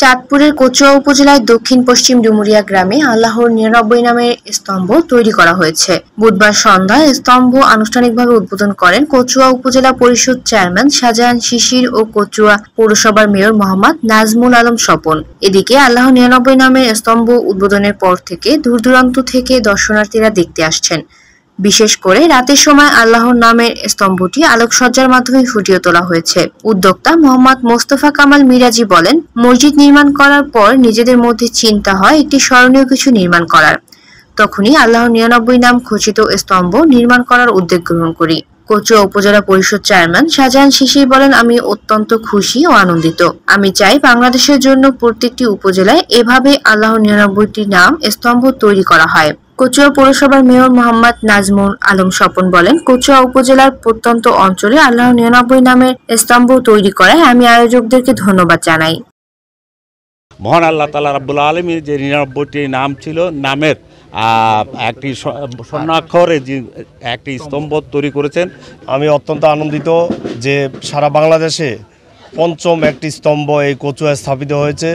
চাঁদপুরের কচুয়া উপজেলায় দক্ষিণ পশ্চিম ডুমুরিয়া গ্রামে আল্লাহর নিরানব্বই নামের স্তম্ভ তৈরি করা হয়েছে বুধবার সন্ধ্যায় স্তম্ভ আনুষ্ঠানিকভাবে উদ্বোধন করেন কচুয়া উপজেলা পরিষদ চেয়ারম্যান শাহজাহান শিশির ও কচুয়া পৌরসভার মেয়র মোহাম্মদ নাজমুল আলম স্বপন এদিকে আল্লাহ নিরানব্বই নামের স্তম্ভ উদ্বোধনের পর থেকে দূর দূরান্ত থেকে দর্শনার্থীরা দেখতে আসছেন বিশেষ করে রাতের সময় আল্লাহর নামের স্তম্ভটি আলোকসজ্জার মাধ্যমে ফুটিয়ে তোলা হয়েছে উদ্যোক্তা মোহাম্মদ মোস্তফা কামাল মিরাজি বলেন মসজিদ নির্মাণ করার পর নিজেদের মধ্যে চিন্তা হয় একটি স্মরণীয় কিছু নির্মাণ করার তখনই আল্লাহর নিরানব্বই নাম খচিত স্তম্ভ নির্মাণ করার উদ্যোগ গ্রহণ করি কোচুয়া উপজেলা পরিষদ চেয়ারম্যান শাহজাহান শিশি বলেন আমি অত্যন্ত খুশি ও আনন্দিত আমি চাই বাংলাদেশের জন্য প্রত্যেকটি উপজেলায় এভাবে আল্লাহ নিরানব্বইটি নাম স্তম্ভ তৈরি করা হয় কচুয়া পৌরসভার মেয়র মোহাম্মদ নাজমুল আলম স্বপন বলেন কচুয়া উপজেলার প্রত্যন্ত অঞ্চলে আল্লাহ নিরানব্বই নামের স্তম্ভ তৈরি করায় আমি আয়োজকদেরকে ধন্যবাদ জানাই মহান আল্লাহ তালা রাবুল আলমীর যে নিরানব্বইটি নাম ছিল নামের একটি স্বর্ণাক্ষরে যে একটি স্তম্ভ তৈরি করেছেন আমি অত্যন্ত আনন্দিত যে সারা বাংলাদেশে পঞ্চম একটি স্তম্ভ এই কচুয়ায় স্থাপিত হয়েছে